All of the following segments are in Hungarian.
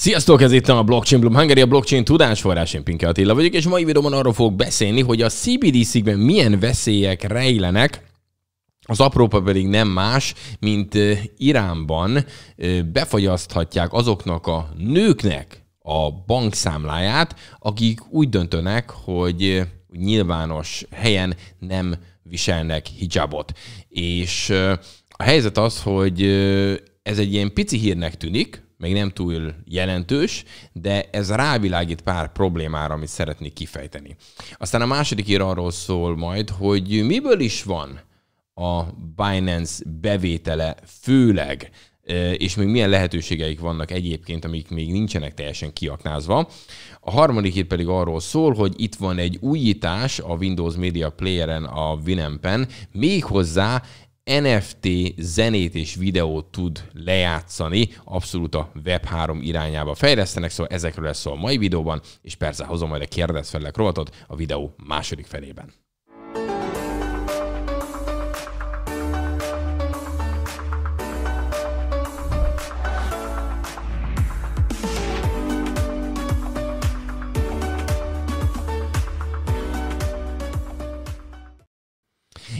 Sziasztok, ez itt a Blockchain Bloom Hungary, a blockchain tudásforrás, én Pinke Attila vagyok, és mai videóban arról fogok beszélni, hogy a CBDC-ben milyen veszélyek rejlenek, az aprópa pedig nem más, mint Iránban befagyaszthatják azoknak a nőknek a bankszámláját, akik úgy döntönek, hogy nyilvános helyen nem viselnek hijabot. És a helyzet az, hogy ez egy ilyen pici hírnek tűnik, még nem túl jelentős, de ez rávilágít pár problémára, amit szeretnék kifejteni. Aztán a második ír arról szól majd, hogy miből is van a Binance bevétele főleg, és még milyen lehetőségeik vannak egyébként, amik még nincsenek teljesen kiaknázva. A harmadik hír pedig arról szól, hogy itt van egy újítás a Windows Media Playeren, a Winamp-en, méghozzá NFT zenét és videót tud lejátszani, abszolút a Web3 irányába fejlesztenek, szóval ezekről lesz szó a mai videóban, és persze hozom majd a kérdezfelelek rovatot a videó második felében.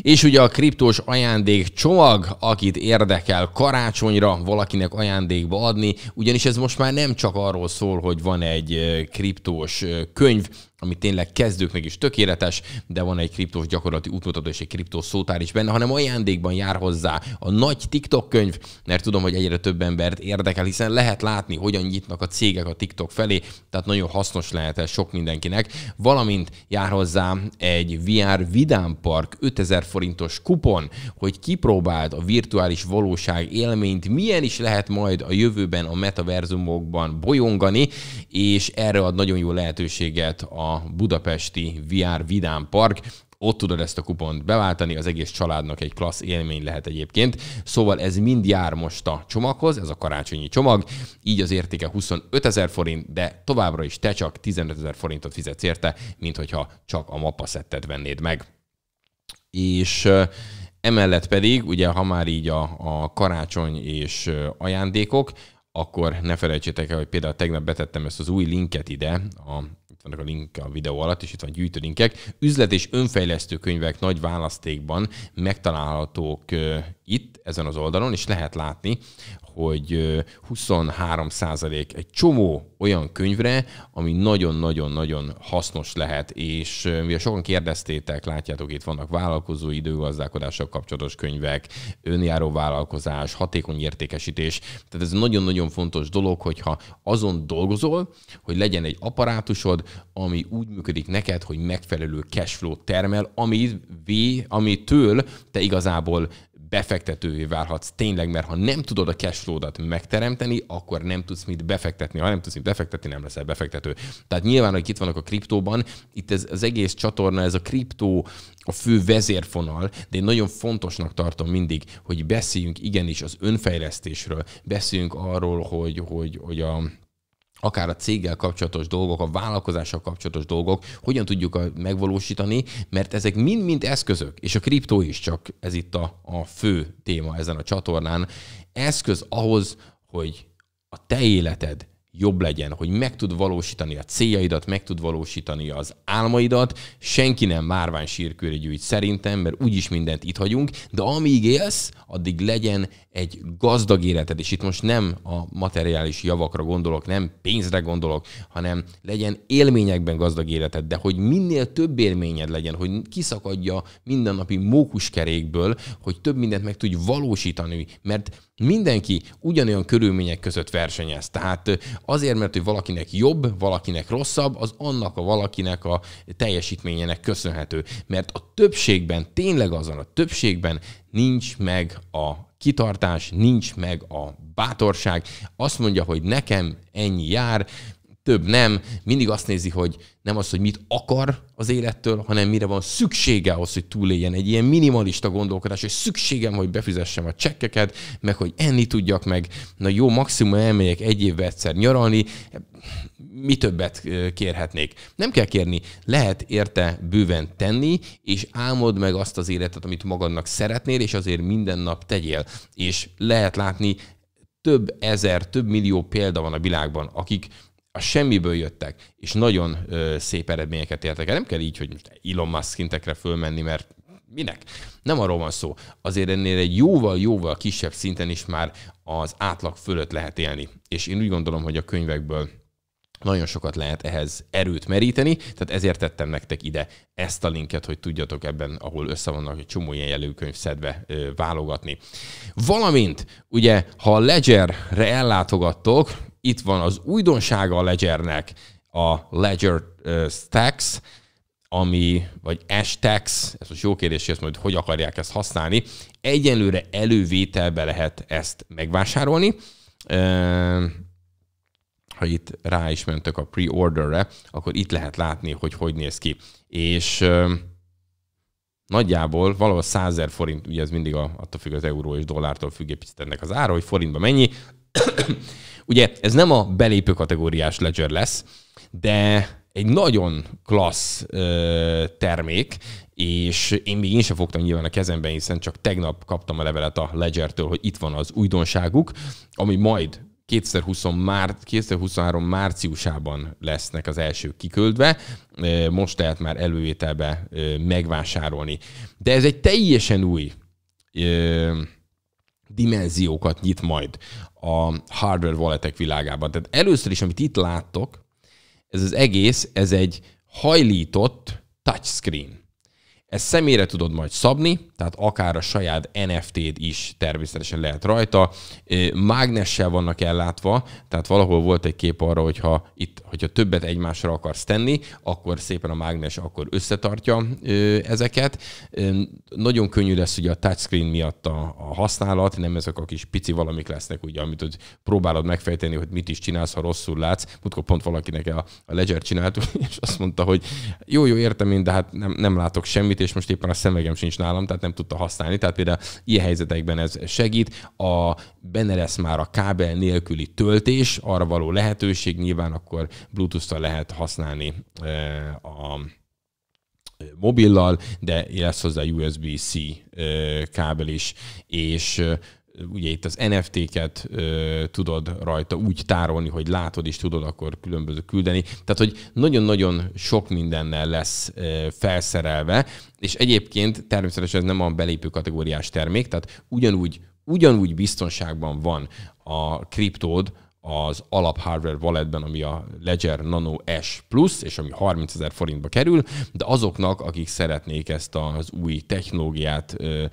És ugye a kriptós ajándék csomag, akit érdekel karácsonyra valakinek ajándékba adni, ugyanis ez most már nem csak arról szól, hogy van egy kriptós könyv, ami tényleg kezdőknek is tökéletes, de van egy kriptós gyakorlati útmutató és egy kriptós szótár is benne, hanem ajándékban jár hozzá a nagy TikTok könyv, mert tudom, hogy egyre több embert érdekel, hiszen lehet látni, hogyan nyitnak a cégek a TikTok felé, tehát nagyon hasznos lehet ez sok mindenkinek, valamint jár hozzá egy VR Vidám Park 5000 forintos kupon, hogy kipróbáld a virtuális valóság élményt, milyen is lehet majd a jövőben a metaverzumokban bolyongani, és erre ad nagyon jó lehetőséget a budapesti VR Vidám Park, ott tudod ezt a kupont beváltani, az egész családnak egy klassz élmény lehet egyébként. Szóval ez mind jár most a csomaghoz, ez a karácsonyi csomag, így az értéke 25 ezer forint, de továbbra is te csak 15 ezer forintot fizetsz érte, mint hogyha csak a szettet vennéd meg. És emellett pedig, ugye ha már így a, a karácsony és ajándékok, akkor ne felejtsétek el, hogy például tegnap betettem ezt az új linket ide, a itt vannak a link a videó alatt, és itt van gyűjtőlinkek. Üzlet és önfejlesztő könyvek nagy választékban megtalálhatók itt, ezen az oldalon, és lehet látni, hogy 23 százalék egy csomó olyan könyvre, ami nagyon-nagyon-nagyon hasznos lehet, és mivel sokan kérdeztétek, látjátok, itt vannak vállalkozó időgazdálkodással kapcsolatos könyvek, önjáró vállalkozás, hatékony értékesítés, tehát ez nagyon-nagyon fontos dolog, hogyha azon dolgozol, hogy legyen egy apparátusod, ami úgy működik neked, hogy megfelelő cashflow termel, ami, amitől te igazából befektetővé válhatsz tényleg, mert ha nem tudod a cash flow-dat megteremteni, akkor nem tudsz mit befektetni. Ha nem tudsz mit befektetni, nem leszel befektető. Tehát nyilván, hogy itt vannak a kriptóban, itt ez, az egész csatorna, ez a kriptó a fő vezérfonal, de én nagyon fontosnak tartom mindig, hogy beszéljünk igenis az önfejlesztésről, beszéljünk arról, hogy, hogy, hogy a akár a céggel kapcsolatos dolgok, a vállalkozással kapcsolatos dolgok, hogyan tudjuk megvalósítani, mert ezek mind-mind eszközök, és a kriptó is csak ez itt a, a fő téma ezen a csatornán, eszköz ahhoz, hogy a te életed jobb legyen, hogy meg tud valósítani a céljaidat, meg tud valósítani az álmaidat. Senki nem márvány sírkőre gyűjt szerintem, mert úgyis mindent itt hagyunk, de amíg élsz, addig legyen egy gazdag életed, és itt most nem a materiális javakra gondolok, nem pénzre gondolok, hanem legyen élményekben gazdag életed, de hogy minél több élményed legyen, hogy kiszakadja mindennapi mókuskerékből, hogy több mindent meg tudj valósítani, mert Mindenki ugyanolyan körülmények között versenyez. Tehát azért, mert hogy valakinek jobb, valakinek rosszabb, az annak a valakinek a teljesítményének köszönhető. Mert a többségben, tényleg azon a többségben nincs meg a kitartás, nincs meg a bátorság. Azt mondja, hogy nekem ennyi jár, több nem. Mindig azt nézi, hogy nem az, hogy mit akar az élettől, hanem mire van szüksége ahhoz, hogy túléljen. Egy ilyen minimalista gondolkodás, hogy szükségem, hogy befizessem a csekkeket, meg hogy enni tudjak, meg na jó, maximum elmegyek egy évvel egyszer nyaralni, mi többet kérhetnék. Nem kell kérni, lehet érte bőven tenni, és álmod meg azt az életet, amit magadnak szeretnél, és azért minden nap tegyél. És lehet látni több ezer, több millió példa van a világban, akik a semmiből jöttek, és nagyon ö, szép eredményeket értek el. Nem kell így, hogy most Elon Musk szintekre fölmenni, mert minek? Nem arról van szó. Azért ennél egy jóval-jóval kisebb szinten is már az átlag fölött lehet élni. És én úgy gondolom, hogy a könyvekből nagyon sokat lehet ehhez erőt meríteni, tehát ezért tettem nektek ide ezt a linket, hogy tudjatok ebben, ahol össze vannak egy csomó ilyen jelőkönyv szedve ö, válogatni. Valamint, ugye, ha a Ledgerre ellátogattok, itt van az újdonsága a Ledgernek, a Ledger Stacks, ami, vagy Stacks, ez most jó kérdés, hogy ezt majd hogy akarják ezt használni, egyenlőre elővételbe lehet ezt megvásárolni. Ha itt rá is mentek a pre-orderre, akkor itt lehet látni, hogy hogy néz ki. És nagyjából valahol 100 forint, ugye ez mindig a, attól függ az euró és dollártól függ egy picit ennek az ára, hogy forintba mennyi, Ugye ez nem a belépő kategóriás Ledger lesz, de egy nagyon klassz ö, termék, és én még én sem fogtam nyilván a kezembe, hiszen csak tegnap kaptam a levelet a Ledgertől, hogy itt van az újdonságuk, ami majd 2020 már, 2023 márciusában lesznek az első kiküldve, most tehát már elővételbe megvásárolni. De ez egy teljesen új ö, dimenziókat nyit majd a hardware walletek világában. Tehát először is, amit itt láttok, ez az egész, ez egy hajlított touchscreen. Ezt személyre tudod majd szabni, tehát akár a saját NFT-d is természetesen lehet rajta. Mágnessel vannak ellátva, tehát valahol volt egy kép arra, hogyha itt, hogyha többet egymásra akarsz tenni, akkor szépen a mágnes akkor összetartja ezeket. Nagyon könnyű lesz ugye a touchscreen miatt a, a használat, nem ezek a kis pici valamik lesznek, ugye, amit hogy próbálod megfejteni, hogy mit is csinálsz, ha rosszul látsz. Múltkor pont valakinek a, a Ledger csinált, és azt mondta, hogy jó, jó, értem én, de hát nem, nem látok semmit, valamit, és most éppen a szemegem sincs nálam, tehát nem tudta használni. Tehát például ilyen helyzetekben ez segít. A benne lesz már a kábel nélküli töltés, arra való lehetőség, nyilván akkor Bluetooth-tal lehet használni e, a e, mobillal, de lesz hozzá USB-C e, kábel is, és ugye itt az NFT-ket ö, tudod rajta úgy tárolni, hogy látod és tudod akkor különböző küldeni. Tehát, hogy nagyon-nagyon sok mindennel lesz ö, felszerelve, és egyébként természetesen ez nem a belépő kategóriás termék, tehát ugyanúgy, ugyanúgy biztonságban van a kriptód, az alap hardware walletben, ami a Ledger Nano S Plus, és ami 30 ezer forintba kerül, de azoknak, akik szeretnék ezt az új technológiát ö,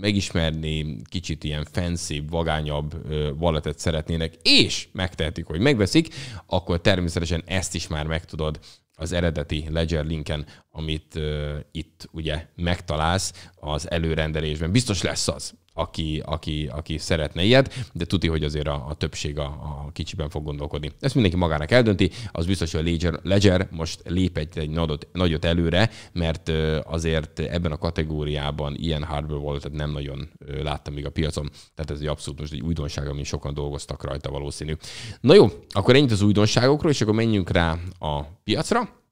megismerni, kicsit ilyen fancy, vagányabb ö, walletet szeretnének, és megtehetik, hogy megveszik, akkor természetesen ezt is már megtudod az eredeti Ledger linken, amit ö, itt ugye megtalálsz az előrendelésben. Biztos lesz az aki, aki, aki szeretne ilyet, de tudni hogy azért a, a többség a, a kicsiben fog gondolkodni. Ezt mindenki magának eldönti, az biztos, hogy a Ledger, Ledger most lép egy, egy nagyot, nagyot előre, mert azért ebben a kategóriában ilyen hardware tehát nem nagyon láttam még a piacon, tehát ez egy abszolút most egy újdonság, amin sokan dolgoztak rajta valószínű. Na jó, akkor ennyit az újdonságokról, és akkor menjünk rá a piacra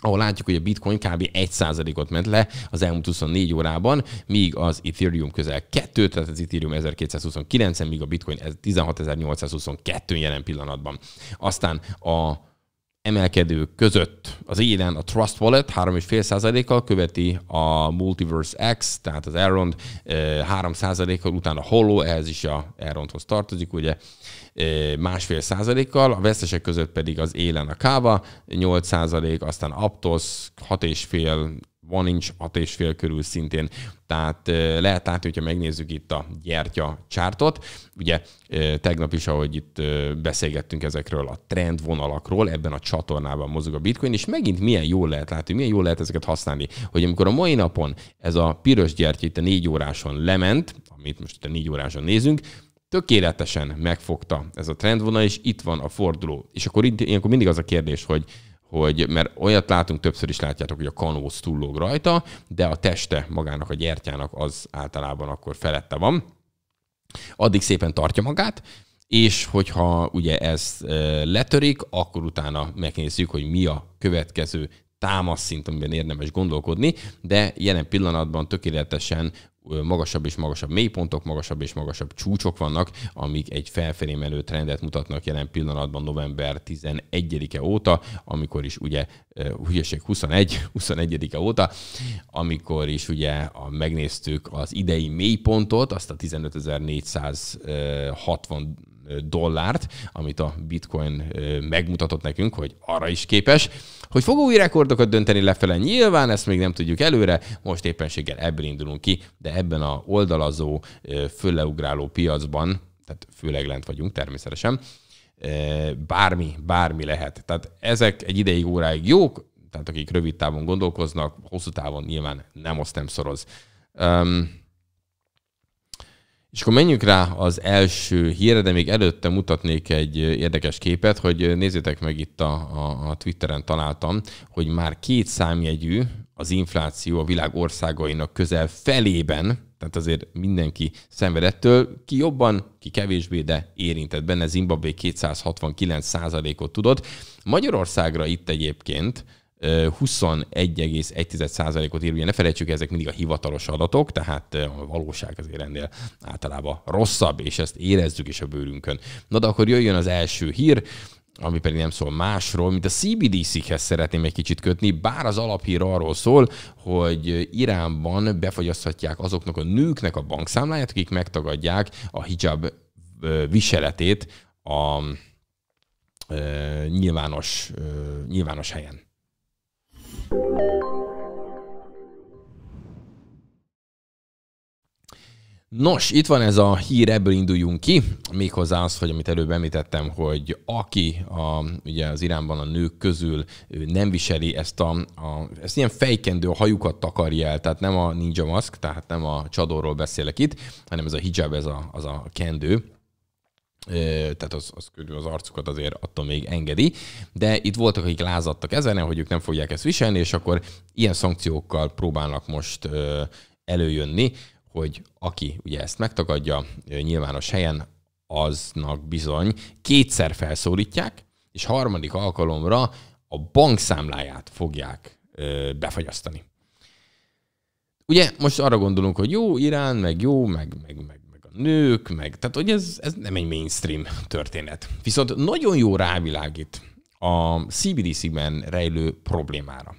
ahol látjuk, hogy a bitcoin kb. 1%-ot ment le az elmúlt 24 órában, míg az Ethereum közel 2, tehát az Ethereum 1229-en, míg a bitcoin 16822 jelen pillanatban. Aztán a emelkedő között az élen a Trust Wallet 3,5%-kal követi a Multiverse X, tehát az Elrond 3%-kal, eh, utána a Holo ehhez is a Elrondhoz tartozik, ugye eh, másfél százalékkal, a vesztesek között pedig az élen a Káva 8 százalék, aztán Aptos 6,5 van és 6,5 körül szintén. Tehát lehet látni, hogyha megnézzük itt a gyertya csártot, ugye tegnap is, ahogy itt beszélgettünk ezekről a trendvonalakról, ebben a csatornában mozog a bitcoin, és megint milyen jól lehet látni, milyen jól lehet ezeket használni, hogy amikor a mai napon ez a piros gyertya itt a négy óráson lement, amit most itt a négy óráson nézünk, tökéletesen megfogta ez a trendvonal, és itt van a forduló. És akkor itt, ilyenkor mindig az a kérdés, hogy hogy mert olyat látunk, többször is látjátok, hogy a kanóz túllóg rajta, de a teste magának a gyertyának az általában akkor felette van. Addig szépen tartja magát, és hogyha ugye ez letörik, akkor utána megnézzük, hogy mi a következő támaszszint, amiben érdemes gondolkodni, de jelen pillanatban tökéletesen magasabb és magasabb mélypontok, magasabb és magasabb csúcsok vannak, amik egy felfelé menő trendet mutatnak jelen pillanatban november 11-e óta, amikor is ugye, hülyeség 21, 21-e óta, amikor is ugye a, megnéztük az idei mélypontot, azt a 15.460 dollárt, amit a bitcoin megmutatott nekünk, hogy arra is képes, hogy fog új rekordokat dönteni lefele. Nyilván ezt még nem tudjuk előre, most éppenséggel ebből indulunk ki, de ebben a oldalazó, fölleugráló piacban, tehát főleg lent vagyunk természetesen, bármi, bármi lehet. Tehát ezek egy ideig, óráig jók, tehát akik rövid távon gondolkoznak, hosszú távon nyilván nem azt nem szoroz. Um, és akkor menjünk rá az első hírre, de még előtte mutatnék egy érdekes képet, hogy nézzétek meg itt a, a, a Twitteren találtam, hogy már két számjegyű az infláció a világ országainak közel felében, tehát azért mindenki szenved ettől, ki jobban, ki kevésbé, de érintett benne. Zimbabwe 269 ot tudott. Magyarországra itt egyébként 21,1%-ot ír, ugye ne felejtsük, ezek mindig a hivatalos adatok, tehát a valóság azért ennél általában rosszabb, és ezt érezzük is a bőrünkön. Na de akkor jöjjön az első hír, ami pedig nem szól másról, mint a CBDC-hez szeretném egy kicsit kötni, bár az alaphír arról szól, hogy Iránban befogyaszthatják azoknak a nőknek a bankszámláját, akik megtagadják a hijab viseletét a nyilvános, nyilvános helyen. Nos, itt van ez a hír, ebből induljunk ki, méghozzá az, hogy amit előbb említettem, hogy aki a, ugye az Iránban a nők közül nem viseli ezt a, a ezt ilyen fejkendő, a hajukat takarja el, tehát nem a ninja maszk, tehát nem a csadorról beszélek itt, hanem ez a hijab, ez a, az a kendő, tehát az, az, az arcukat azért attól még engedi, de itt voltak, akik lázadtak ezen, hogy ők nem fogják ezt viselni, és akkor ilyen szankciókkal próbálnak most előjönni, hogy aki ugye ezt megtagadja nyilvános helyen, aznak bizony kétszer felszólítják, és harmadik alkalomra a bankszámláját fogják befagyasztani. Ugye most arra gondolunk, hogy jó Irán, meg jó, meg, meg, meg a nők, meg, tehát hogy ez, ez nem egy mainstream történet. Viszont nagyon jó rávilágít a CBDC-ben rejlő problémára.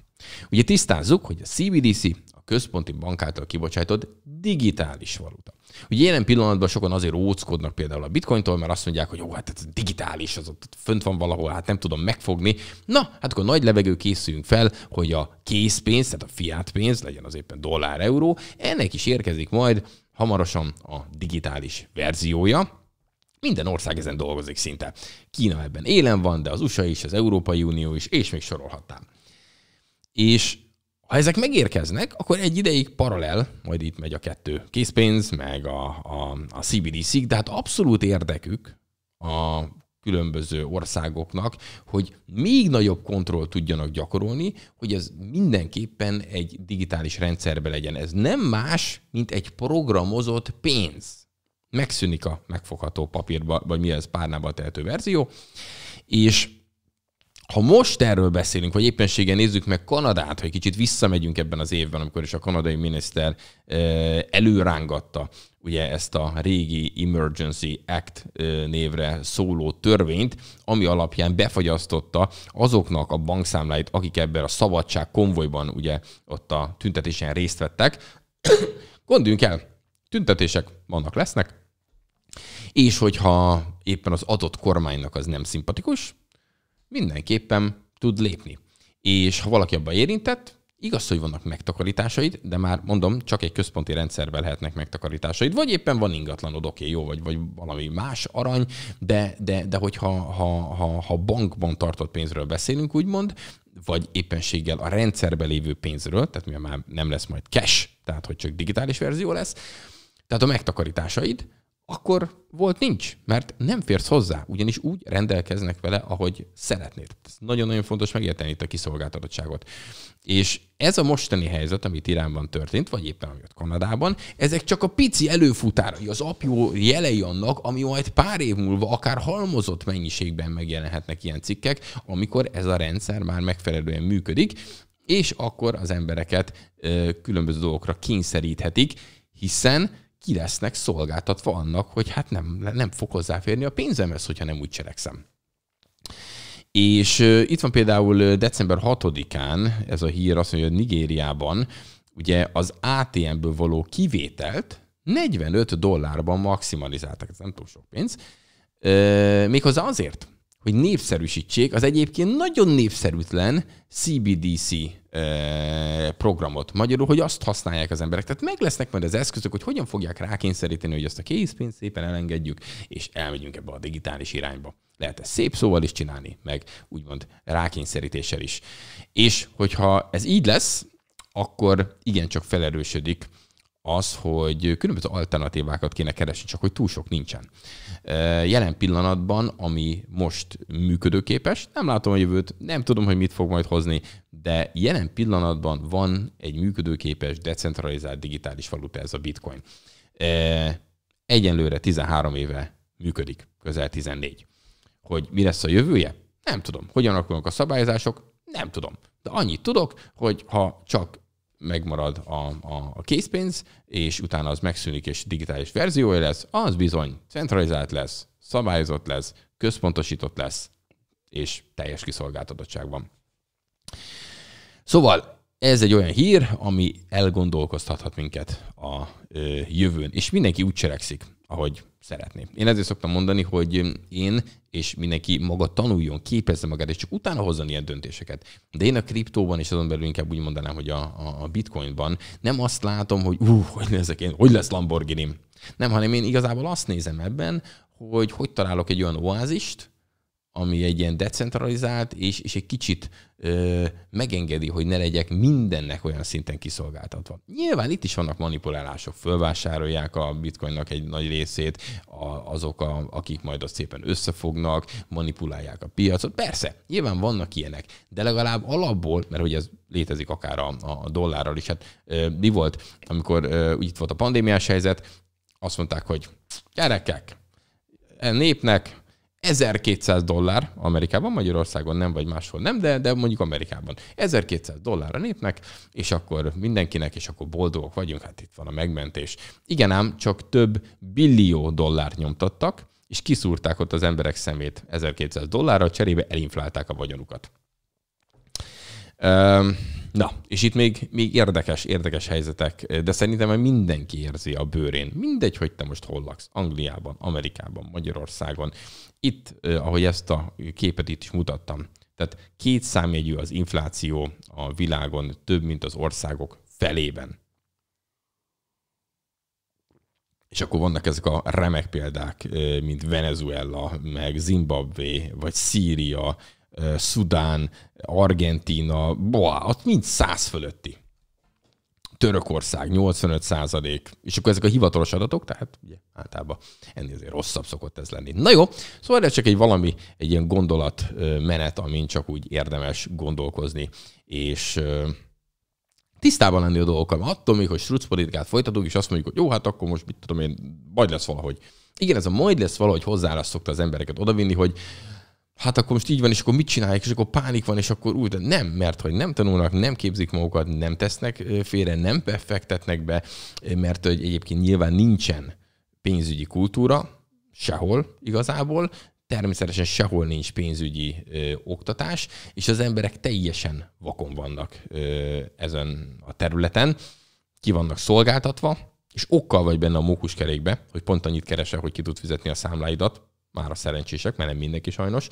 Ugye tisztázzuk, hogy a CBDC a központi bank által kibocsátott digitális valuta. Ugye jelen pillanatban sokan azért óckodnak például a bitcointól, mert azt mondják, hogy jó, hát ez digitális, az ott fönt van valahol, hát nem tudom megfogni. Na, hát akkor nagy levegő készüljünk fel, hogy a készpénz, tehát a fiat pénz, legyen az éppen dollár, euró, ennek is érkezik majd hamarosan a digitális verziója. Minden ország ezen dolgozik szinte. Kína ebben élen van, de az USA is, az Európai Unió is, és még sorolhatnám. És ha ezek megérkeznek, akkor egy ideig paralel, majd itt megy a kettő készpénz, meg a, a, a CBDC, de hát abszolút érdekük a különböző országoknak, hogy még nagyobb kontroll tudjanak gyakorolni, hogy ez mindenképpen egy digitális rendszerbe legyen. Ez nem más, mint egy programozott pénz. Megszűnik a megfogható papírba, vagy mi ez, párnába tehető verzió, és ha most erről beszélünk, vagy éppenséggel nézzük meg Kanadát, hogy kicsit visszamegyünk ebben az évben, amikor is a kanadai miniszter előrángatta ugye ezt a régi Emergency Act névre szóló törvényt, ami alapján befagyasztotta azoknak a bankszámláit, akik ebben a szabadság konvojban ugye ott a tüntetésen részt vettek. Gondoljunk el, tüntetések vannak, lesznek, és hogyha éppen az adott kormánynak az nem szimpatikus, mindenképpen tud lépni. És ha valaki abba érintett, Igaz, hogy vannak megtakarításaid, de már mondom, csak egy központi rendszerben lehetnek megtakarításaid, vagy éppen van ingatlanod, oké, okay, jó, vagy, vagy valami más arany, de, de, de hogyha ha, ha, ha bankban tartott pénzről beszélünk, úgymond, vagy éppenséggel a rendszerbe lévő pénzről, tehát mivel már nem lesz majd cash, tehát hogy csak digitális verzió lesz, tehát a megtakarításaid, akkor volt nincs, mert nem férsz hozzá, ugyanis úgy rendelkeznek vele, ahogy szeretnéd. Ez nagyon-nagyon fontos megérteni itt a kiszolgáltatottságot. És ez a mostani helyzet, amit Iránban történt, vagy éppen ami ott Kanadában, ezek csak a pici előfutárai, az apjó jelei annak, ami majd pár év múlva akár halmozott mennyiségben megjelenhetnek ilyen cikkek, amikor ez a rendszer már megfelelően működik, és akkor az embereket ö, különböző dolgokra kényszeríthetik, hiszen ki lesznek szolgáltatva annak, hogy hát nem, nem fog hozzáférni a pénzemhez, hogyha nem úgy cselekszem. És itt van például december 6-án, ez a hír azt mondja, hogy Nigériában ugye az ATM-ből való kivételt 45 dollárban maximalizálták, ez nem túl sok pénz, méghozzá azért, hogy népszerűsítsék az egyébként nagyon népszerűtlen CBDC programot. Magyarul, hogy azt használják az emberek. Tehát meg lesznek majd az eszközök, hogy hogyan fogják rákényszeríteni, hogy azt a készpénzt szépen elengedjük, és elmegyünk ebbe a digitális irányba. Lehet ezt szép szóval is csinálni, meg úgymond rákényszerítéssel is. És hogyha ez így lesz, akkor igencsak felerősödik az, hogy különböző alternatívákat kéne keresni, csak hogy túl sok nincsen. Jelen pillanatban, ami most működőképes, nem látom a jövőt, nem tudom, hogy mit fog majd hozni, de jelen pillanatban van egy működőképes, decentralizált digitális valuta, ez a bitcoin. Egyenlőre 13 éve működik, közel 14. Hogy mi lesz a jövője? Nem tudom. Hogyan alakulnak a szabályozások? Nem tudom. De annyit tudok, hogy ha csak megmarad a, a, a készpénz, és utána az megszűnik, és digitális verziója lesz, az bizony centralizált lesz, szabályozott lesz, központosított lesz, és teljes kiszolgáltatottságban. Szóval ez egy olyan hír, ami elgondolkoztathat minket a ö, jövőn, és mindenki úgy cselekszik ahogy szeretné. Én ezért szoktam mondani, hogy én és mindenki maga tanuljon, képezze magát, és csak utána hozzon ilyen döntéseket. De én a kriptóban, és azon belül inkább úgy mondanám, hogy a, a, bitcoinban nem azt látom, hogy ú, hogy leszek én, hogy lesz Lamborghini. Nem, hanem én igazából azt nézem ebben, hogy hogy találok egy olyan oázist, ami egy ilyen decentralizált, és, és egy kicsit ö, megengedi, hogy ne legyek mindennek olyan szinten kiszolgáltatva. Nyilván itt is vannak manipulálások, fölvásárolják a bitcoinnak egy nagy részét, a, azok, a, akik majd azt szépen összefognak, manipulálják a piacot. Persze, nyilván vannak ilyenek, de legalább alapból, mert hogy ez létezik akár a, a dollárral is, hát ö, mi volt, amikor ö, itt volt a pandémiás helyzet, azt mondták, hogy gyerekek, e, népnek 1200 dollár Amerikában, Magyarországon nem, vagy máshol nem, de, de mondjuk Amerikában. 1200 dollár a népnek, és akkor mindenkinek, és akkor boldogok vagyunk, hát itt van a megmentés. Igen ám, csak több billió dollárt nyomtattak, és kiszúrták ott az emberek szemét 1200 dollárra, cserébe elinflálták a vagyonukat. Na, és itt még, még érdekes, érdekes helyzetek, de szerintem már mindenki érzi a bőrén. Mindegy, hogy te most hol laksz, Angliában, Amerikában, Magyarországon. Itt, ahogy ezt a képet itt is mutattam, tehát két számjegyű az infláció a világon több, mint az országok felében. És akkor vannak ezek a remek példák, mint Venezuela, meg Zimbabwe, vagy Szíria, Szudán, Argentína, boá, ott mind száz fölötti. Törökország 85 százalék, és akkor ezek a hivatalos adatok, tehát ugye általában ennél azért rosszabb szokott ez lenni. Na jó, szóval ez csak egy valami, egy ilyen gondolatmenet, amin csak úgy érdemes gondolkozni, és tisztában lenni a dolgokkal. Attól még, hogy strucpolitikát folytatunk, és azt mondjuk, hogy jó, hát akkor most mit tudom én, majd lesz valahogy. Igen, ez a majd lesz valahogy hozzá szokta az embereket odavinni, hogy hát akkor most így van, és akkor mit csinálják, és akkor pánik van, és akkor úgy, de nem, mert hogy nem tanulnak, nem képzik magukat, nem tesznek félre, nem befektetnek be, mert hogy egyébként nyilván nincsen pénzügyi kultúra, sehol igazából, természetesen sehol nincs pénzügyi ö, oktatás, és az emberek teljesen vakon vannak ö, ezen a területen, ki vannak szolgáltatva, és okkal vagy benne a mókuskerékbe, hogy pont annyit keresel, hogy ki tud fizetni a számláidat, már a szerencsések, mert nem mindenki sajnos,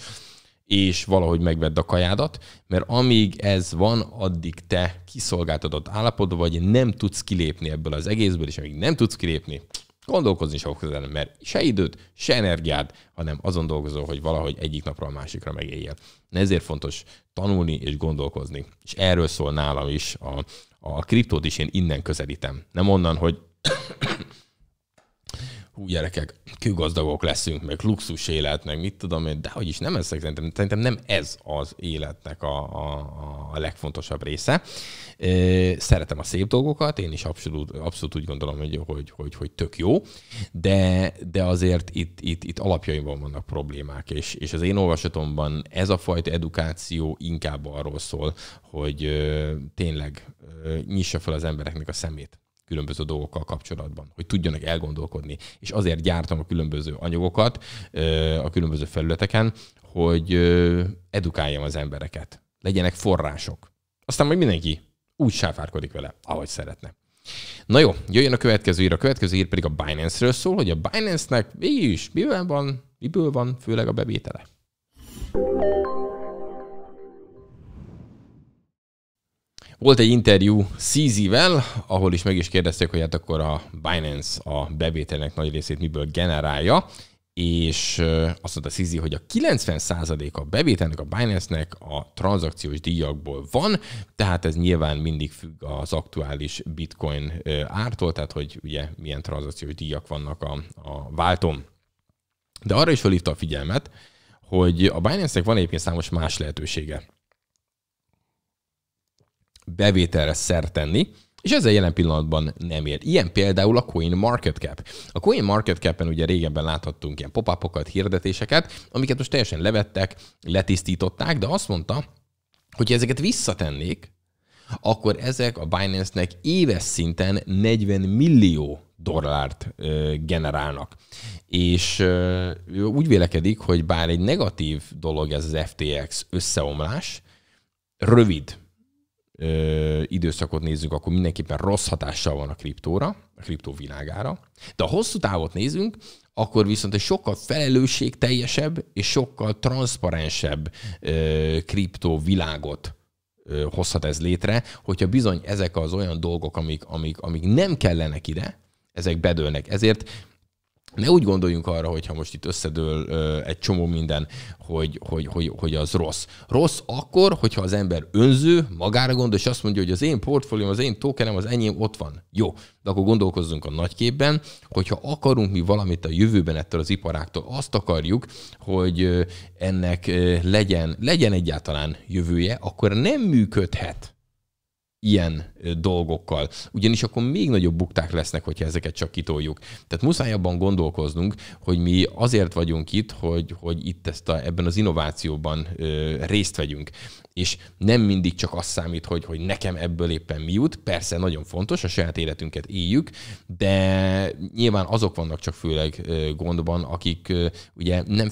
és valahogy megvedd a kajádat, mert amíg ez van, addig te kiszolgáltatott állapotban vagy, nem tudsz kilépni ebből az egészből, és amíg nem tudsz kilépni, gondolkozni sok közel, mert se időt, se energiád, hanem azon dolgozol, hogy valahogy egyik napra a másikra megéljél. Ezért fontos tanulni és gondolkozni. És erről szól nálam is a, a kriptót is én innen közelítem. Nem onnan, hogy hú gyerekek, kőgazdagok leszünk, meg luxus élet, meg mit tudom én, de hogy is nem ezt szerintem, szerintem nem ez az életnek a, a, a legfontosabb része. Szeretem a szép dolgokat, én is abszolút, abszolút úgy gondolom, hogy, hogy, hogy, hogy tök jó, de, de azért itt, itt, itt alapjaimban vannak problémák, és, és az én olvasatomban ez a fajta edukáció inkább arról szól, hogy tényleg nyissa fel az embereknek a szemét különböző dolgokkal kapcsolatban, hogy tudjanak elgondolkodni. És azért gyártom a különböző anyagokat a különböző felületeken, hogy edukáljam az embereket. Legyenek források. Aztán majd mindenki úgy sáfárkodik vele, ahogy szeretne. Na jó, jöjjön a következő ír. A következő ír pedig a Binance-ről szól, hogy a Binance-nek mégis miből van, miből van főleg a bevétele. Volt egy interjú CZ-vel, ahol is meg is kérdezték, hogy hát akkor a Binance a bevételnek nagy részét miből generálja, és azt mondta CZ, hogy a 90% a bevételnek, a Binance-nek a tranzakciós díjakból van, tehát ez nyilván mindig függ az aktuális bitcoin ártól, tehát hogy ugye milyen tranzakciós díjak vannak a, a váltom. De arra is felhívta a figyelmet, hogy a Binance-nek van egyébként számos más lehetősége bevételre szert tenni, és ezzel jelen pillanatban nem ér. Ilyen például a Coin Market Cap. A Coin Market Cap-en ugye régebben láthattunk ilyen pop hirdetéseket, amiket most teljesen levettek, letisztították, de azt mondta, hogy ezeket visszatennék, akkor ezek a Binance-nek éves szinten 40 millió dollárt ö, generálnak. És ö, úgy vélekedik, hogy bár egy negatív dolog ez az FTX összeomlás, rövid ö, időszakot nézzünk, akkor mindenképpen rossz hatással van a kriptóra, a kriptó világára. De ha hosszú távot nézünk, akkor viszont egy sokkal felelősségteljesebb és sokkal transzparensebb ö, kriptó világot hozhat ez létre, hogyha bizony ezek az olyan dolgok, amik, amik, amik nem kellenek ide, ezek bedőlnek. Ezért ne úgy gondoljunk arra, hogy ha most itt összedől ö, egy csomó minden, hogy, hogy, hogy, hogy az rossz. Rossz akkor, hogyha az ember önző, magára gondol, és azt mondja, hogy az én portfólióm, az én tokenem, az enyém ott van. Jó, de akkor gondolkozzunk a nagyképben, hogyha akarunk mi valamit a jövőben ettől az iparáktól, azt akarjuk, hogy ennek legyen, legyen egyáltalán jövője, akkor nem működhet ilyen dolgokkal. Ugyanis akkor még nagyobb bukták lesznek, hogyha ezeket csak kitoljuk. Tehát muszáj abban gondolkoznunk, hogy mi azért vagyunk itt, hogy, hogy itt ezt a, ebben az innovációban ö, részt vegyünk. És nem mindig csak az számít, hogy, hogy nekem ebből éppen mi jut. Persze nagyon fontos, a saját életünket éljük, de nyilván azok vannak csak főleg ö, gondban, akik ö, ugye nem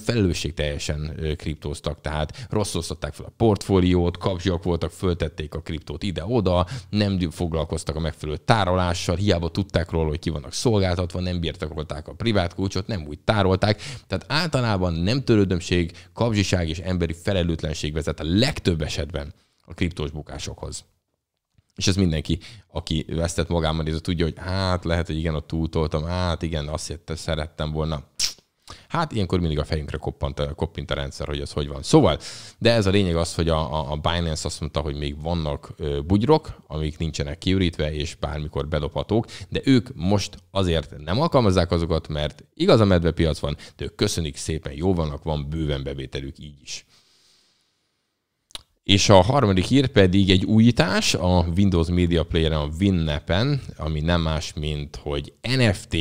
teljesen ö, kriptóztak, tehát rosszul fel a portfóliót, kapzsiak voltak, föltették a kriptót ide-oda, oda, nem foglalkoztak a megfelelő tárolással, hiába tudták róla, hogy ki vannak szolgáltatva, nem birtokolták a privát kulcsot, nem úgy tárolták. Tehát általában nem törődömség, kapzsiság és emberi felelőtlenség vezet a legtöbb esetben a kriptós bukásokhoz. És ez mindenki, aki vesztett magában ez tudja, hogy hát lehet, hogy igen, ott túltoltam, hát igen, azt hittem, szerettem volna Hát ilyenkor mindig a fejünkre koppant, koppint a rendszer, hogy ez hogy van. Szóval, de ez a lényeg az, hogy a, a Binance azt mondta, hogy még vannak bugyrok, amik nincsenek kiürítve, és bármikor bedobhatók, de ők most azért nem alkalmazzák azokat, mert igaz a medvepiac van, de ők köszönik szépen, jó vannak, van bőven bevételük így is. És a harmadik hír pedig egy újítás a Windows Media Player-en, a Winnepen, ami nem más, mint hogy NFT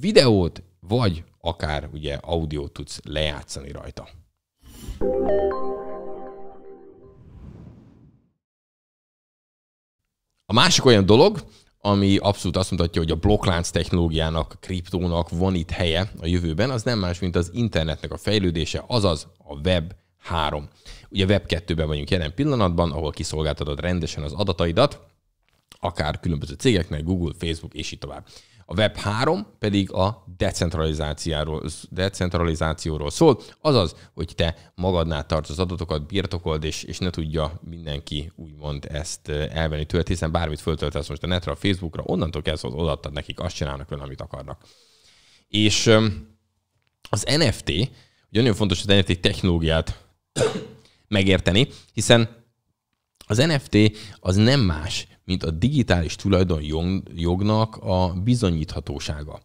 videót vagy akár ugye audiót tudsz lejátszani rajta. A másik olyan dolog, ami abszolút azt mutatja, hogy a blokklánc technológiának, a kriptónak van itt helye a jövőben, az nem más, mint az internetnek a fejlődése, azaz a web 3. Ugye web 2-ben vagyunk jelen pillanatban, ahol kiszolgáltatod rendesen az adataidat, akár különböző cégeknek, Google, Facebook és így tovább. A Web 3 pedig a decentralizációról, decentralizációról szól, azaz, hogy te magadnál tartod az adatokat, birtokold, és, és ne tudja mindenki úgymond ezt elvenni tőled, hiszen bármit föltöltesz most a netre, a Facebookra, onnantól kezdve adattad nekik, azt csinálnak vele, amit akarnak. És az NFT, ugye nagyon fontos az NFT technológiát megérteni, hiszen az NFT az nem más, mint a digitális tulajdon jognak a bizonyíthatósága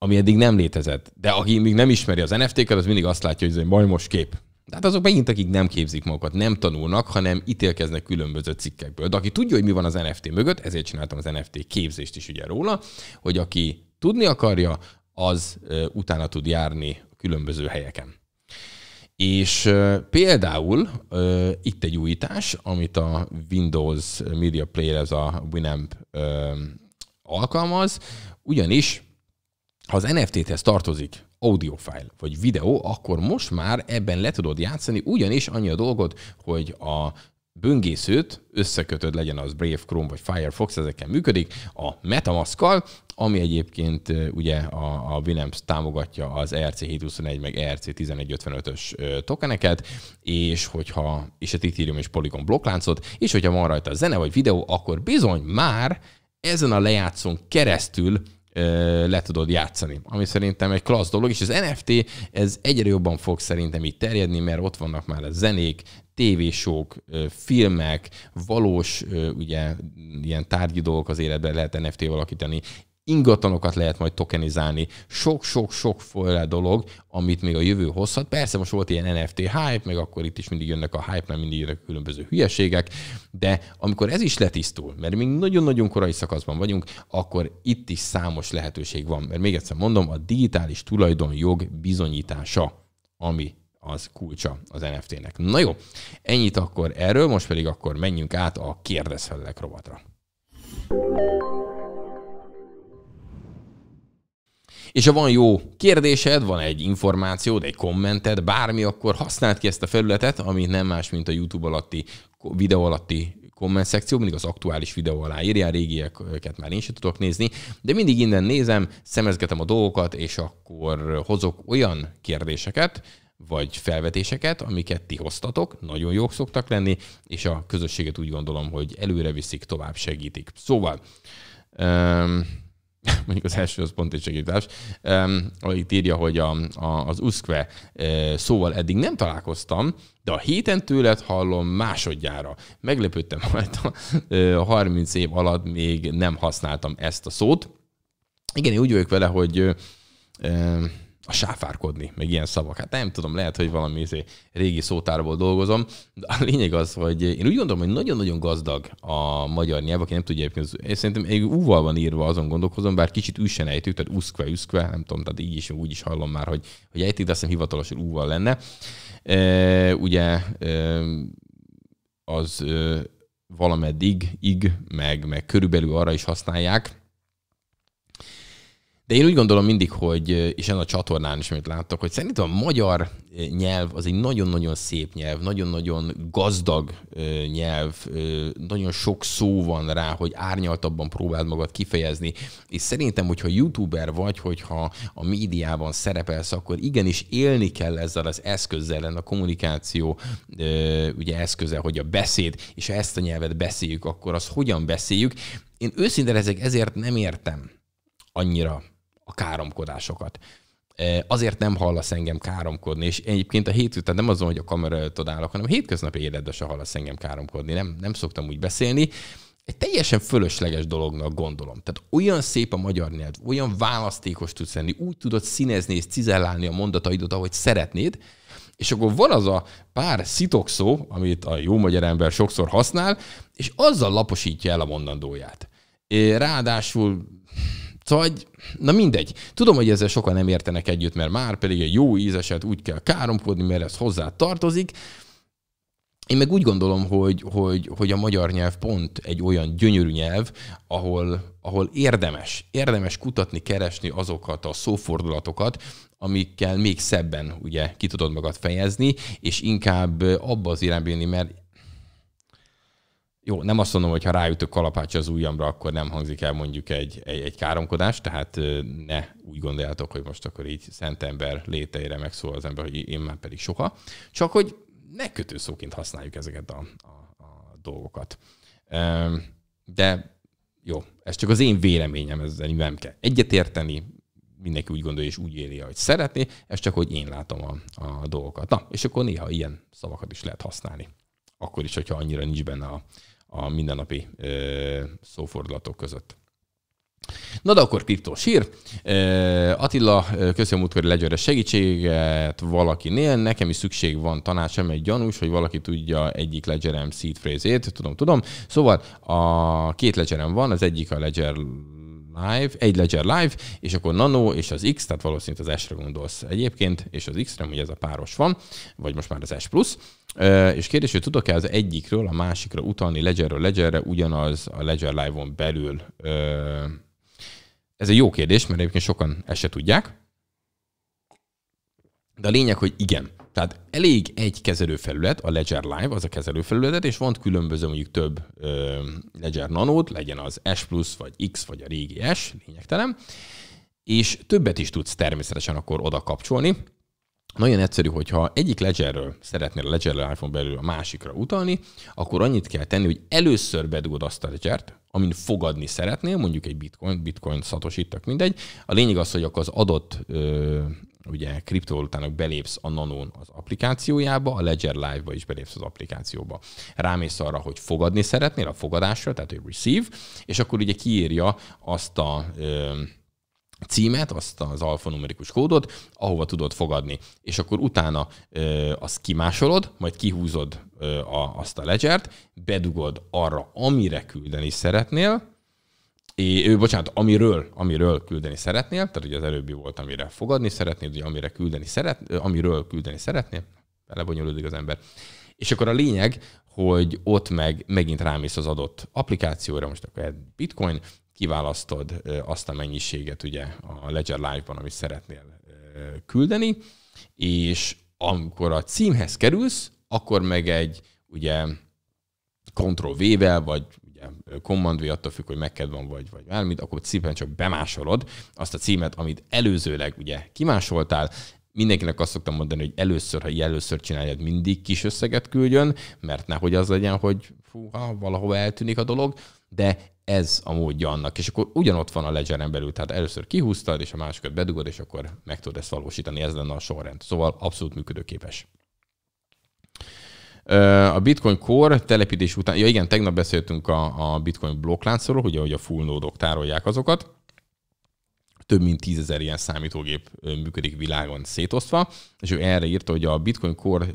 ami eddig nem létezett. De aki még nem ismeri az NFT-ket, az mindig azt látja, hogy ez egy majmos kép. hát azok megint, akik nem képzik magukat, nem tanulnak, hanem ítélkeznek különböző cikkekből. De aki tudja, hogy mi van az NFT mögött, ezért csináltam az NFT képzést is ugye róla, hogy aki tudni akarja, az utána tud járni különböző helyeken. És például itt egy újítás, amit a Windows Media Player, ez a Winamp alkalmaz, ugyanis ha az NFT-hez tartozik audiofile vagy videó, akkor most már ebben le tudod játszani, ugyanis annyi a dolgod, hogy a böngészőt összekötöd, legyen az Brave Chrome vagy Firefox, ezeken működik, a metamask ami egyébként ugye a, a Winamps támogatja az ERC721 meg ERC1155-ös tokeneket, és hogyha, és a Ethereum és Polygon blokkláncot, és hogyha van rajta zene vagy videó, akkor bizony már ezen a lejátszón keresztül le tudod játszani, ami szerintem egy klassz dolog, és az NFT ez egyre jobban fog szerintem így terjedni, mert ott vannak már a zenék, tévésók, filmek, valós ugye ilyen tárgyi dolgok az életben lehet NFT-vel alakítani, ingatlanokat lehet majd tokenizálni. Sok-sok-sok folyó dolog, amit még a jövő hozhat. Persze most volt ilyen NFT hype, meg akkor itt is mindig jönnek a hype, meg mindig jönnek különböző hülyeségek, de amikor ez is letisztul, mert még nagyon-nagyon korai szakaszban vagyunk, akkor itt is számos lehetőség van. Mert még egyszer mondom, a digitális tulajdonjog bizonyítása, ami az kulcsa az NFT-nek. Na jó, ennyit akkor erről, most pedig akkor menjünk át a kérdezfelelek rovatra. thank you És ha van jó kérdésed, van egy információd, egy kommented, bármi, akkor használd ki ezt a felületet, ami nem más, mint a YouTube alatti, videó alatti komment szekció, mindig az aktuális videó alá írjál, régieket már én sem tudok nézni, de mindig innen nézem, szemezgetem a dolgokat, és akkor hozok olyan kérdéseket, vagy felvetéseket, amiket ti hoztatok, nagyon jók szoktak lenni, és a közösséget úgy gondolom, hogy előre viszik, tovább segítik. Szóval, um, mondjuk az első az pont egy segítás, um, itt írja, hogy a, a, az USZKVE e, szóval eddig nem találkoztam, de a héten tőled hallom másodjára. Meglepődtem rajta, 30 e, év alatt még nem használtam ezt a szót. Igen, én úgy vagyok vele, hogy a sáfárkodni, meg ilyen szavak. Hát nem tudom, lehet, hogy valami izé régi szótárból dolgozom, de a lényeg az, hogy én úgy gondolom, hogy nagyon-nagyon gazdag a magyar nyelv, aki nem tudja egyébként, szerintem egy úval van írva, azon gondolkozom, bár kicsit üssen ejtjük, tehát uszkve, üszkve, nem tudom, tehát így is, úgy is hallom már, hogy, hogy ejtik, de azt hiszem hivatalosan úval lenne. E, ugye e, az e, valameddig, ig, meg, meg körülbelül arra is használják, de én úgy gondolom mindig, hogy, és ez a csatornán is, amit láttok, hogy szerintem a magyar eh, nyelv az egy nagyon-nagyon szép nyelv, nagyon-nagyon gazdag eh, nyelv, eh, nagyon sok szó van rá, hogy árnyaltabban próbáld magad kifejezni, és szerintem, hogyha youtuber vagy, hogyha a médiában szerepelsz, akkor igenis élni kell ezzel az eszközzel, a kommunikáció ugye eszköze, hogy a beszéd, és ha ezt a nyelvet beszéljük, akkor azt hogyan beszéljük. Én őszintén ezek ezért nem értem annyira a káromkodásokat. Azért nem hallasz engem káromkodni, és egyébként a hét után nem azon, hogy a kamera előtt állok, hanem a hétköznapi életben se hallasz engem káromkodni, nem, nem szoktam úgy beszélni. Egy teljesen fölösleges dolognak gondolom. Tehát olyan szép a magyar nyelv, olyan választékos tudsz lenni, úgy tudod színezni és cizellálni a mondataidat, ahogy szeretnéd, és akkor van az a pár szitokszó, amit a jó magyar ember sokszor használ, és azzal laposítja el a mondandóját. Ráadásul Szóval, hogy, na mindegy. Tudom, hogy ezzel sokan nem értenek együtt, mert már pedig egy jó ízeset úgy kell káromkodni, mert ez hozzá tartozik. Én meg úgy gondolom, hogy, hogy, hogy a magyar nyelv pont egy olyan gyönyörű nyelv, ahol, ahol érdemes, érdemes kutatni, keresni azokat a szófordulatokat, amikkel még szebben ugye ki tudod magad fejezni, és inkább abba az irányba jönni, mert jó, nem azt mondom, hogy ha ráütök kalapács az ujjamra, akkor nem hangzik el mondjuk egy, egy, egy káromkodás, tehát ne úgy gondoljátok, hogy most akkor így szent ember léteire megszól az ember, hogy én már pedig soha, csak hogy ne kötőszóként használjuk ezeket a, a, a dolgokat. De jó, ez csak az én véleményem, ez nem kell egyetérteni, mindenki úgy gondolja és úgy éli, ahogy szeretné, ez csak, hogy én látom a, a dolgokat. Na, és akkor néha ilyen szavakat is lehet használni. Akkor is, hogyha annyira nincs benne a, a mindennapi szófordulatok között. Na de akkor kriptós hír. Attila, köszönöm útkori legyőre segítséget valakinél. Nekem is szükség van tanácsom, egy gyanús, hogy valaki tudja egyik ledgerem seed phrase-ét. Tudom, tudom. Szóval a két ledgerem van, az egyik a ledger Live, egy Ledger Live, és akkor Nano és az X, tehát valószínűleg az S-re gondolsz egyébként, és az X-re, hogy ez a páros van, vagy most már az S+. Plus. És kérdés, hogy tudok-e az egyikről a másikra utalni Ledgerről Ledgerre, ugyanaz a Ledger Live-on belül? Ez egy jó kérdés, mert egyébként sokan ezt se tudják. De a lényeg, hogy igen. Tehát elég egy kezelőfelület, a Ledger Live az a kezelőfelületet, és van különböző mondjuk több ö, Ledger Nanót, legyen az S+, vagy X, vagy a régi S, lényegtelen, és többet is tudsz természetesen akkor oda kapcsolni, nagyon egyszerű, hogyha egyik ledgerről szeretnél a ledgerről iPhone belül a másikra utalni, akkor annyit kell tenni, hogy először bedugod azt a ledgert, amin fogadni szeretnél, mondjuk egy bitcoin, bitcoin szatosítak, mindegy. A lényeg az, hogy akkor az adott ö, ugye kriptovalutának belépsz a Nanon az applikációjába, a Ledger Live-ba is belépsz az applikációba. Rámész arra, hogy fogadni szeretnél a fogadásra, tehát hogy receive, és akkor ugye kiírja azt a ö, címet, azt az alfanumerikus kódot, ahova tudod fogadni. És akkor utána ö, azt kimásolod, majd kihúzod ö, a, azt a ledgert, bedugod arra, amire küldeni szeretnél, ö, bocsánat, amiről, amiről küldeni szeretnél, tehát ugye az előbbi volt, amire fogadni szeretnél, ugye amire küldeni szeret, amiről küldeni szeretnél, belebonyolódik az ember. És akkor a lényeg, hogy ott meg megint rámész az adott applikációra, most akkor Bitcoin, kiválasztod azt a mennyiséget ugye a Ledger Live-ban, amit szeretnél küldeni, és amikor a címhez kerülsz, akkor meg egy ugye Ctrl V-vel, vagy ugye Command V, attól függ, hogy megked van, vagy, vagy bármit, akkor szépen csak bemásolod azt a címet, amit előzőleg ugye kimásoltál, mindenkinek azt szoktam mondani, hogy először, ha először csináljad, mindig kis összeget küldjön, mert nehogy az legyen, hogy fú, ha, valahova eltűnik a dolog, de ez a módja annak, és akkor ugyanott van a ledgeren belül, tehát először kihúztad, és a másikat bedugod, és akkor meg tudod ezt valósítani, ez lenne a sorrend. Szóval abszolút működőképes. A Bitcoin Core telepítés után, ja igen, tegnap beszéltünk a, a Bitcoin blokkláncról, ugye, hogy a full nódok tárolják azokat, több mint tízezer ilyen számítógép működik világon szétosztva, és ő erre írta, hogy a Bitcoin Core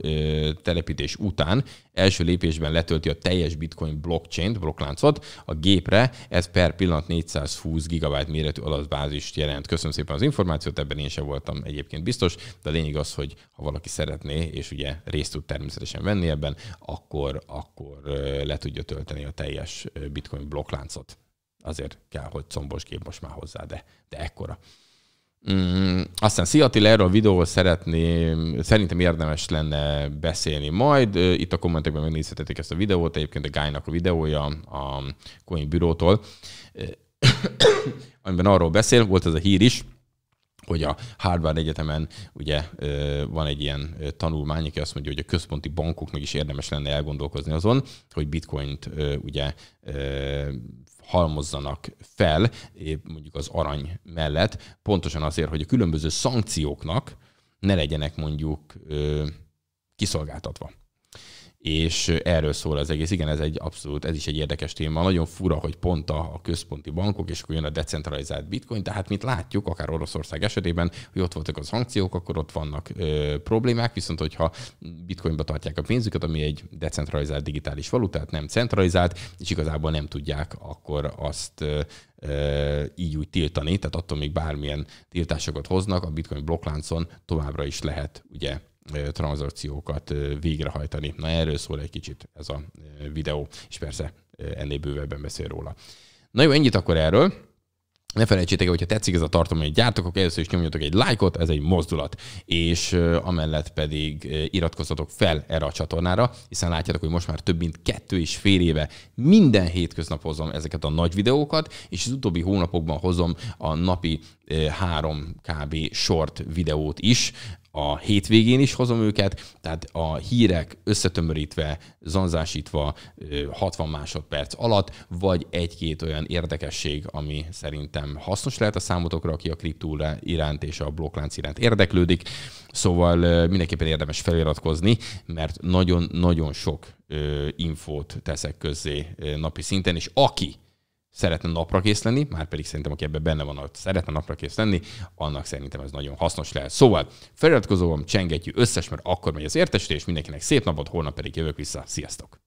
telepítés után első lépésben letölti a teljes Bitcoin blockchain blokkláncot a gépre, ez per pillanat 420 GB méretű adatbázist jelent. Köszönöm szépen az információt, ebben én sem voltam egyébként biztos, de a lényeg az, hogy ha valaki szeretné, és ugye részt tud természetesen venni ebben, akkor, akkor le tudja tölteni a teljes Bitcoin blokkláncot azért kell, hogy combos kép most már hozzá, de, de ekkora. Mm, aztán Szia Attila, erről a videóról szeretné, szerintem érdemes lenne beszélni majd. Itt a kommentekben megnézhetetek ezt a videót, egyébként a guy a videója a Coin Bürótól, amiben arról beszél, volt ez a hír is, hogy a Harvard Egyetemen ugye van egy ilyen tanulmány, aki azt mondja, hogy a központi bankoknak is érdemes lenne elgondolkozni azon, hogy bitcoint ugye halmozzanak fel, eh, mondjuk az arany mellett, pontosan azért, hogy a különböző szankcióknak ne legyenek mondjuk eh, kiszolgáltatva és erről szól az egész. Igen, ez egy abszolút, ez is egy érdekes téma. Nagyon fura, hogy pont a, a központi bankok, és akkor jön a decentralizált bitcoin, tehát mint látjuk, akár Oroszország esetében, hogy ott voltak az szankciók, akkor ott vannak ö, problémák, viszont hogyha bitcoinba tartják a pénzüket, ami egy decentralizált digitális valutát, nem centralizált, és igazából nem tudják akkor azt ö, így úgy tiltani, tehát attól még bármilyen tiltásokat hoznak, a bitcoin blokkláncon továbbra is lehet ugye tranzakciókat végrehajtani. Na erről szól egy kicsit ez a videó, és persze ennél bővebben beszél róla. Na jó, ennyit akkor erről. Ne felejtsétek, hogyha tetszik ez a tartalom, hogy gyártok, akkor először is nyomjatok egy lájkot, ez egy mozdulat, és amellett pedig iratkozzatok fel erre a csatornára, hiszen látjátok, hogy most már több mint kettő és fél éve minden hétköznap hozom ezeket a nagy videókat, és az utóbbi hónapokban hozom a napi három kb. short videót is, a hétvégén is hozom őket, tehát a hírek összetömörítve, zanzásítva 60 másodperc alatt, vagy egy-két olyan érdekesség, ami szerintem hasznos lehet a számotokra, aki a kriptúra iránt és a blokklánc iránt érdeklődik. Szóval mindenképpen érdemes feliratkozni, mert nagyon-nagyon sok infót teszek közzé napi szinten, és aki szeretne kész lenni, már pedig szerintem, aki ebben benne van, hogy szeretne kész lenni, annak szerintem ez nagyon hasznos lehet. Szóval feliratkozom, csengetjük összes, mert akkor megy az értesítés, mindenkinek szép napot, holnap pedig jövök vissza. Sziasztok!